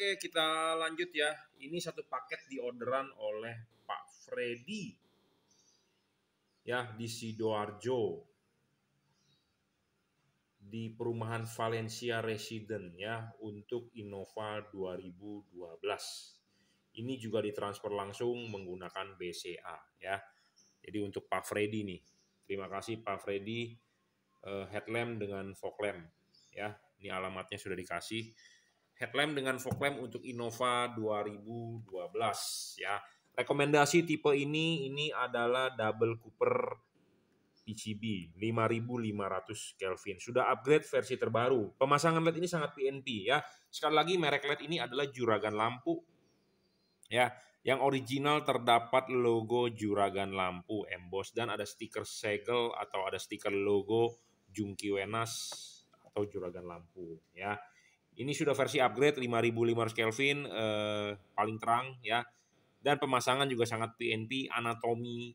Oke, kita lanjut ya. Ini satu paket di orderan oleh Pak Freddy. Ya, di Sidoarjo. Di perumahan Valencia Resident ya, untuk Innova 2012. Ini juga ditransfer langsung menggunakan BCA ya. Jadi untuk Pak Freddy nih. Terima kasih Pak Freddy. Eh, headlamp dengan fog lamp ya. Ini alamatnya sudah dikasih headlamp dengan fog lamp untuk Innova 2012 ya. Rekomendasi tipe ini ini adalah double Cooper PCB 5500 Kelvin. Sudah upgrade versi terbaru. Pemasangan LED ini sangat PNP ya. Sekali lagi merek LED ini adalah Juragan Lampu. Ya, yang original terdapat logo Juragan Lampu emboss dan ada stiker segel atau ada stiker logo Jungki Wenas atau Juragan Lampu ya. Ini sudah versi upgrade 5500 Kelvin eh, paling terang ya. Dan pemasangan juga sangat PNP, anatomi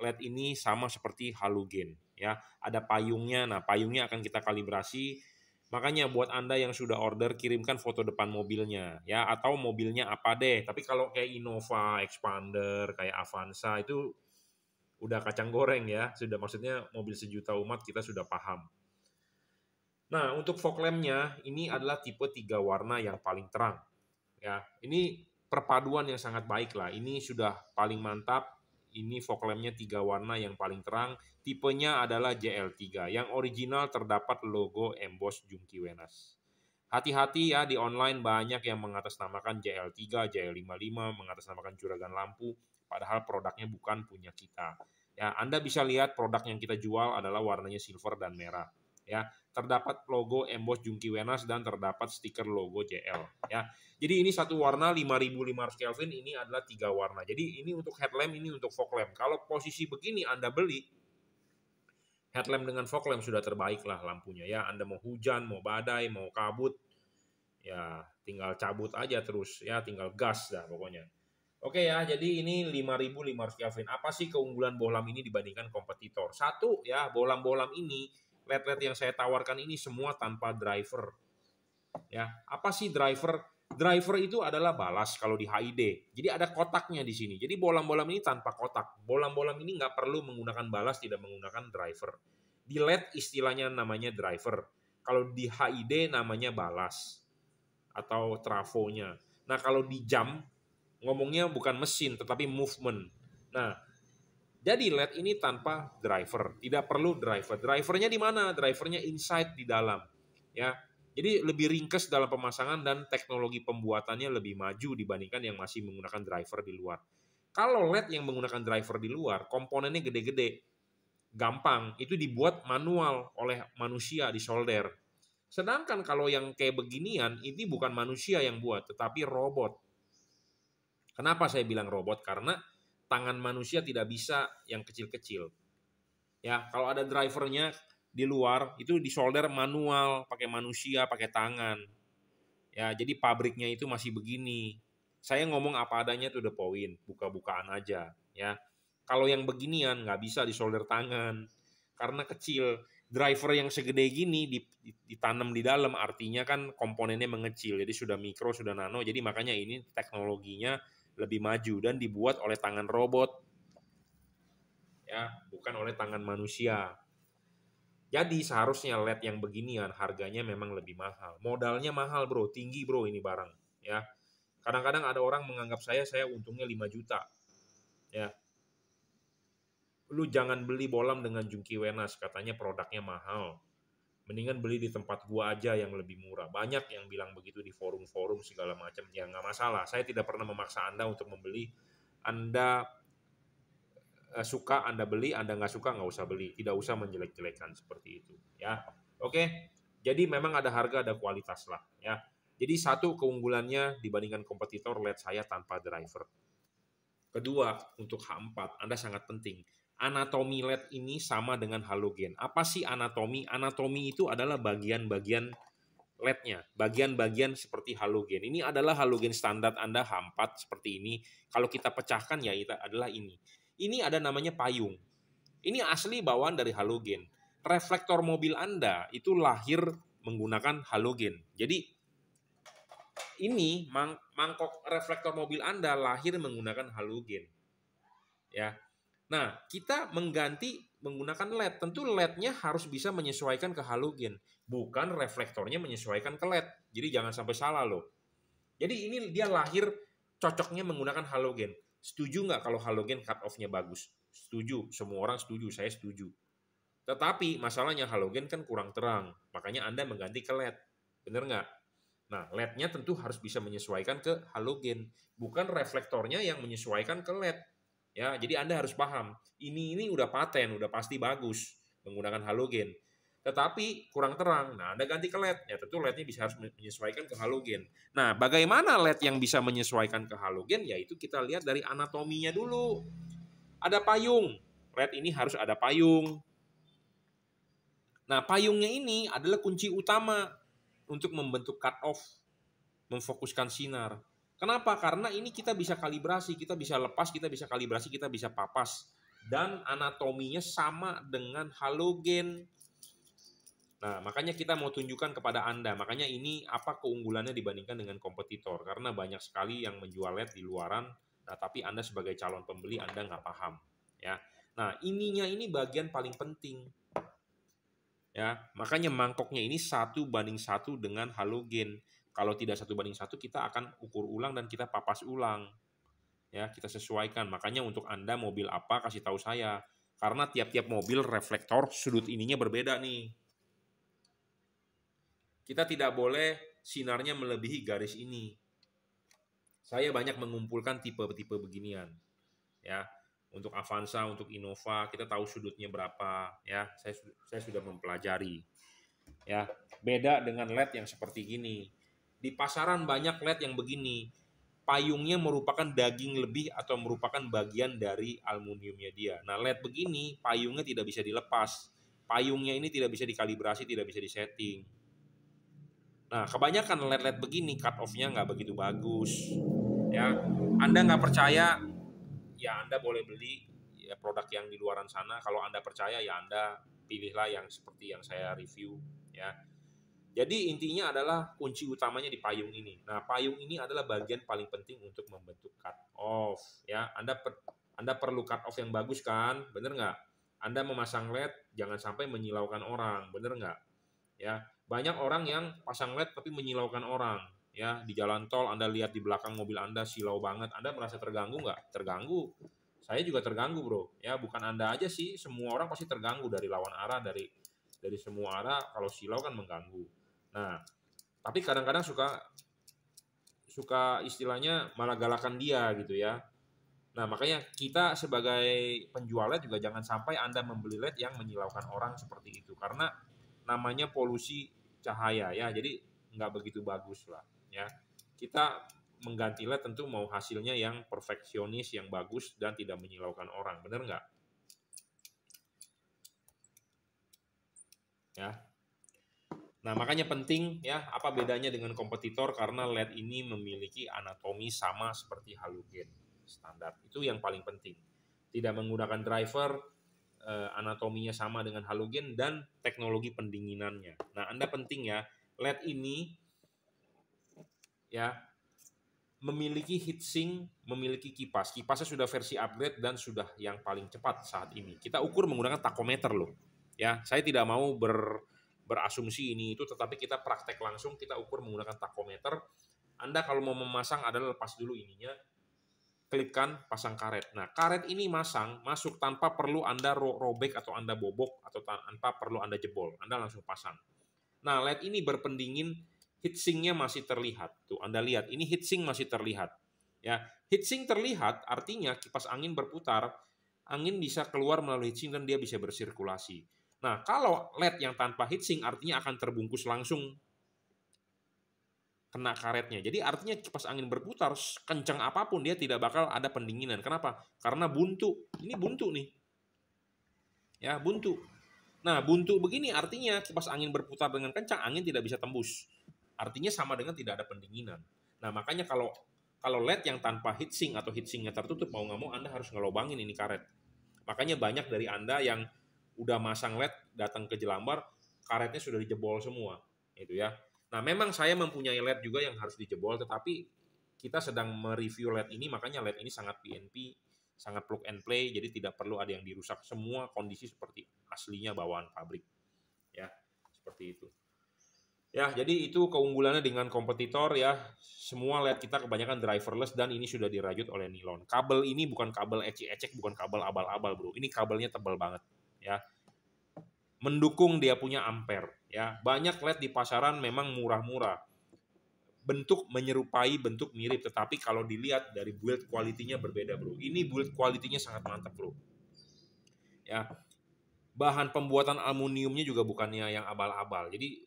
LED ini sama seperti halogen ya. Ada payungnya. Nah, payungnya akan kita kalibrasi. Makanya buat Anda yang sudah order kirimkan foto depan mobilnya ya atau mobilnya apa deh. Tapi kalau kayak Innova, Expander, kayak Avanza itu udah kacang goreng ya. Sudah maksudnya mobil sejuta umat kita sudah paham. Nah, untuk fog lampnya ini adalah tipe tiga warna yang paling terang. Ya, ini perpaduan yang sangat baik lah. Ini sudah paling mantap. Ini fog lampnya tiga warna yang paling terang. Tipenya adalah JL3. Yang original terdapat logo emboss Junki Wenas. Hati-hati ya di online banyak yang mengatasnamakan JL3, JL55, mengatasnamakan juragan lampu. Padahal produknya bukan punya kita. Ya, Anda bisa lihat produk yang kita jual adalah warnanya silver dan merah. Ya, terdapat logo emboss Junki Wenas dan terdapat stiker logo JL ya. Jadi ini satu warna 5500 Kelvin ini adalah tiga warna. Jadi ini untuk headlamp ini untuk fog lamp. Kalau posisi begini Anda beli headlamp dengan fog lamp sudah terbaik lah lampunya ya. Anda mau hujan, mau badai, mau kabut ya tinggal cabut aja terus ya, tinggal gas dah pokoknya. Oke ya, jadi ini 5500 Kelvin. Apa sih keunggulan bohlam ini dibandingkan kompetitor? Satu ya, bohlam-bohlam ini LED-LED yang saya tawarkan ini semua tanpa driver. Ya, apa sih driver? Driver itu adalah balas kalau di HID. Jadi ada kotaknya di sini. Jadi bolam-bolam ini tanpa kotak. Bolam-bolam ini nggak perlu menggunakan balas, tidak menggunakan driver. Di LED istilahnya namanya driver. Kalau di HID namanya balas atau trafonya. Nah kalau di jam ngomongnya bukan mesin tetapi movement. Nah jadi LED ini tanpa driver, tidak perlu driver. Drivernya di mana? Drivernya inside di dalam, ya. Jadi lebih ringkes dalam pemasangan dan teknologi pembuatannya lebih maju dibandingkan yang masih menggunakan driver di luar. Kalau LED yang menggunakan driver di luar, komponennya gede-gede, gampang, itu dibuat manual oleh manusia di solder. Sedangkan kalau yang kayak beginian, ini bukan manusia yang buat, tetapi robot. Kenapa saya bilang robot? Karena tangan manusia tidak bisa yang kecil-kecil. Ya, kalau ada drivernya di luar itu di solder manual, pakai manusia, pakai tangan. Ya, jadi pabriknya itu masih begini. Saya ngomong apa adanya itu the point, buka-bukaan aja, ya. Kalau yang beginian nggak bisa di solder tangan karena kecil. Driver yang segede gini ditanam di dalam artinya kan komponennya mengecil. Jadi sudah mikro, sudah nano. Jadi makanya ini teknologinya lebih maju dan dibuat oleh tangan robot ya bukan oleh tangan manusia jadi seharusnya LED yang beginian harganya memang lebih mahal modalnya mahal bro tinggi bro ini barang ya kadang-kadang ada orang menganggap saya saya untungnya 5 juta ya lu jangan beli bolam dengan jungki wenas katanya produknya mahal mendingan beli di tempat gua aja yang lebih murah. Banyak yang bilang begitu di forum-forum segala macam. Ya nggak masalah. Saya tidak pernah memaksa Anda untuk membeli. Anda eh, suka Anda beli, Anda nggak suka nggak usah beli. Tidak usah menjelek-jelekan seperti itu. Ya, oke. Jadi memang ada harga, ada kualitas lah. Ya. Jadi satu keunggulannya dibandingkan kompetitor LED saya tanpa driver. Kedua, untuk H4 Anda sangat penting anatomi LED ini sama dengan halogen. Apa sih anatomi? Anatomi itu adalah bagian-bagian LED-nya, bagian-bagian seperti halogen. Ini adalah halogen standar Anda H4 seperti ini. Kalau kita pecahkan ya itu adalah ini. Ini ada namanya payung. Ini asli bawaan dari halogen. Reflektor mobil Anda itu lahir menggunakan halogen. Jadi ini mangkok reflektor mobil Anda lahir menggunakan halogen. Ya, Nah, kita mengganti menggunakan LED. Tentu LED-nya harus bisa menyesuaikan ke halogen, bukan reflektornya menyesuaikan ke LED. Jadi jangan sampai salah loh. Jadi ini dia lahir cocoknya menggunakan halogen. Setuju nggak kalau halogen cut off-nya bagus? Setuju, semua orang setuju, saya setuju. Tetapi masalahnya halogen kan kurang terang, makanya Anda mengganti ke LED. benar nggak? Nah, LED-nya tentu harus bisa menyesuaikan ke halogen, bukan reflektornya yang menyesuaikan ke LED Ya, jadi Anda harus paham, ini ini udah paten, udah pasti bagus menggunakan halogen. Tetapi kurang terang. Nah, Anda ganti ke LED. Ya, tentu LEDnya bisa harus menyesuaikan ke halogen. Nah, bagaimana LED yang bisa menyesuaikan ke halogen? Yaitu kita lihat dari anatominya dulu. Ada payung. LED ini harus ada payung. Nah, payungnya ini adalah kunci utama untuk membentuk cut off, memfokuskan sinar. Kenapa? Karena ini kita bisa kalibrasi, kita bisa lepas, kita bisa kalibrasi, kita bisa papas. Dan anatominya sama dengan halogen. Nah, makanya kita mau tunjukkan kepada Anda. Makanya ini apa keunggulannya dibandingkan dengan kompetitor. Karena banyak sekali yang menjual LED di luaran. Nah, tapi Anda sebagai calon pembeli, Anda nggak paham. ya. Nah, ininya ini bagian paling penting. Ya, makanya mangkoknya ini satu banding satu dengan halogen kalau tidak satu banding satu, kita akan ukur ulang dan kita papas ulang. Ya, kita sesuaikan. Makanya untuk Anda mobil apa, kasih tahu saya. Karena tiap-tiap mobil reflektor sudut ininya berbeda nih. Kita tidak boleh sinarnya melebihi garis ini. Saya banyak mengumpulkan tipe-tipe beginian. Ya, untuk Avanza, untuk Innova, kita tahu sudutnya berapa, ya. Saya saya sudah mempelajari. Ya, beda dengan LED yang seperti ini, di pasaran banyak LED yang begini. Payungnya merupakan daging lebih atau merupakan bagian dari aluminiumnya dia. Nah, LED begini payungnya tidak bisa dilepas. Payungnya ini tidak bisa dikalibrasi, tidak bisa disetting. Nah, kebanyakan LED-LED begini cut offnya nggak begitu bagus. Ya, Anda nggak percaya, ya Anda boleh beli ya, produk yang di luaran sana. Kalau Anda percaya, ya Anda pilihlah yang seperti yang saya review. Ya, jadi intinya adalah kunci utamanya di payung ini. Nah, payung ini adalah bagian paling penting untuk membentuk cut off. Ya, Anda per, Anda perlu cut off yang bagus kan, bener nggak? Anda memasang LED jangan sampai menyilaukan orang, bener nggak? Ya, banyak orang yang pasang LED tapi menyilaukan orang. Ya, di jalan tol Anda lihat di belakang mobil Anda silau banget, Anda merasa terganggu nggak? Terganggu. Saya juga terganggu bro. Ya, bukan Anda aja sih, semua orang pasti terganggu dari lawan arah, dari dari semua arah. Kalau silau kan mengganggu. Nah, tapi kadang-kadang suka suka istilahnya malah galakan dia gitu ya. Nah, makanya kita sebagai penjual LED juga jangan sampai Anda membeli LED yang menyilaukan orang seperti itu karena namanya polusi cahaya ya. Jadi nggak begitu bagus lah ya. Kita mengganti LED tentu mau hasilnya yang perfeksionis, yang bagus dan tidak menyilaukan orang. bener nggak? Ya, Nah, makanya penting ya apa bedanya dengan kompetitor karena LED ini memiliki anatomi sama seperti halogen standar. Itu yang paling penting. Tidak menggunakan driver, eh, anatominya sama dengan halogen dan teknologi pendinginannya. Nah, Anda penting ya, LED ini ya memiliki heatsink, memiliki kipas. Kipasnya sudah versi upgrade dan sudah yang paling cepat saat ini. Kita ukur menggunakan takometer loh. Ya, saya tidak mau ber berasumsi ini itu, tetapi kita praktek langsung, kita ukur menggunakan takometer. Anda kalau mau memasang adalah lepas dulu ininya, klikkan pasang karet. Nah, karet ini masang, masuk tanpa perlu Anda ro robek atau Anda bobok atau tanpa perlu Anda jebol. Anda langsung pasang. Nah, LED ini berpendingin, heatsinknya masih terlihat. Tuh, Anda lihat, ini heatsink masih terlihat. Ya, heatsink terlihat artinya kipas angin berputar, angin bisa keluar melalui heatsink dan dia bisa bersirkulasi. Nah, kalau LED yang tanpa heatsink artinya akan terbungkus langsung kena karetnya. Jadi artinya kipas angin berputar kencang apapun dia tidak bakal ada pendinginan. Kenapa? Karena buntu. Ini buntu nih. Ya, buntu. Nah, buntu begini artinya kipas angin berputar dengan kencang, angin tidak bisa tembus. Artinya sama dengan tidak ada pendinginan. Nah, makanya kalau kalau LED yang tanpa heatsink atau heatsinknya tertutup, mau nggak mau Anda harus ngelobangin ini karet. Makanya banyak dari Anda yang udah masang led datang ke Jelambar karetnya sudah dijebol semua itu ya nah memang saya mempunyai led juga yang harus dijebol tetapi kita sedang mereview led ini makanya led ini sangat PNP sangat plug and play jadi tidak perlu ada yang dirusak semua kondisi seperti aslinya bawaan pabrik ya seperti itu Ya, jadi itu keunggulannya dengan kompetitor ya. Semua LED kita kebanyakan driverless dan ini sudah dirajut oleh nilon. Kabel ini bukan kabel ecek-ecek, bukan kabel abal-abal, Bro. Ini kabelnya tebal banget ya mendukung dia punya ampere ya banyak led di pasaran memang murah-murah bentuk menyerupai bentuk mirip tetapi kalau dilihat dari build quality-nya berbeda bro ini build quality-nya sangat mantap bro ya bahan pembuatan aluminiumnya juga bukannya yang abal-abal jadi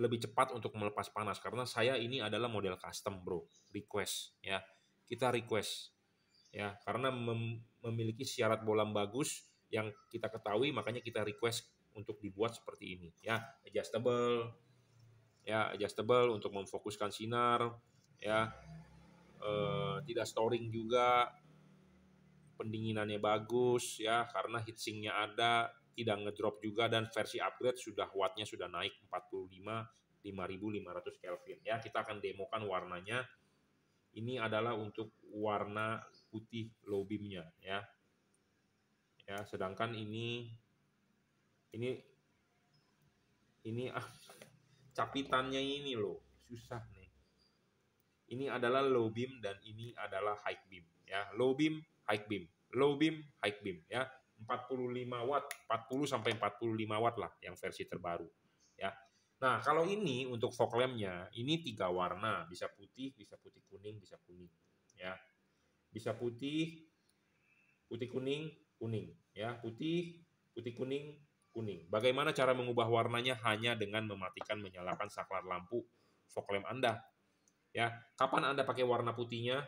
lebih cepat untuk melepas panas karena saya ini adalah model custom bro request ya kita request ya karena mem memiliki syarat bolam bagus yang kita ketahui makanya kita request untuk dibuat seperti ini ya adjustable ya adjustable untuk memfokuskan sinar ya e, tidak storing juga pendinginannya bagus ya karena heatsinknya ada tidak ngedrop juga dan versi upgrade sudah wattnya sudah naik 45 5500 Kelvin ya kita akan demokan warnanya ini adalah untuk warna putih low beamnya ya ya sedangkan ini ini ini ah capitannya ini loh susah nih ini adalah low beam dan ini adalah high beam ya low beam high beam low beam high beam ya 45 watt 40 sampai 45 watt lah yang versi terbaru ya nah kalau ini untuk fog lampnya ini tiga warna bisa putih bisa putih kuning bisa kuning ya bisa putih putih kuning kuning ya putih, putih kuning, kuning. Bagaimana cara mengubah warnanya hanya dengan mematikan menyalakan saklar lampu fog lamp Anda. Ya, kapan Anda pakai warna putihnya?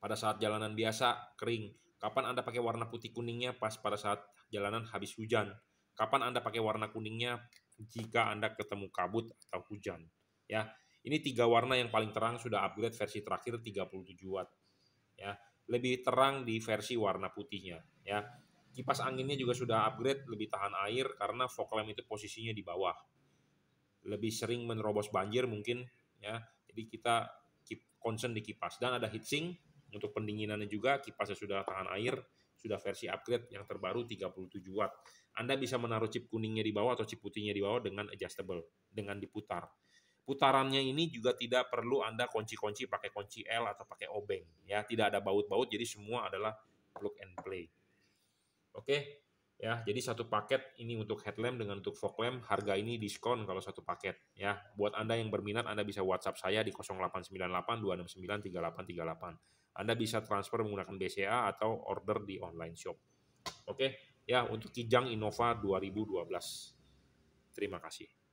Pada saat jalanan biasa kering. Kapan Anda pakai warna putih kuningnya pas pada saat jalanan habis hujan? Kapan Anda pakai warna kuningnya jika Anda ketemu kabut atau hujan? Ya, ini tiga warna yang paling terang sudah upgrade versi terakhir 37 watt. Ya, lebih terang di versi warna putihnya ya kipas anginnya juga sudah upgrade lebih tahan air karena fog lamp itu posisinya di bawah lebih sering menerobos banjir mungkin ya jadi kita keep concern di kipas dan ada heatsink untuk pendinginannya juga kipasnya sudah tahan air sudah versi upgrade yang terbaru 37 watt Anda bisa menaruh chip kuningnya di bawah atau chip putihnya di bawah dengan adjustable dengan diputar putarannya ini juga tidak perlu Anda kunci-kunci pakai kunci L atau pakai obeng ya tidak ada baut-baut jadi semua adalah plug and play Oke, ya. Jadi satu paket ini untuk headlamp dengan untuk fog lamp harga ini diskon kalau satu paket ya. Buat Anda yang berminat Anda bisa WhatsApp saya di 0898 269 Anda bisa transfer menggunakan BCA atau order di online shop. Oke, ya untuk Kijang Innova 2012. Terima kasih.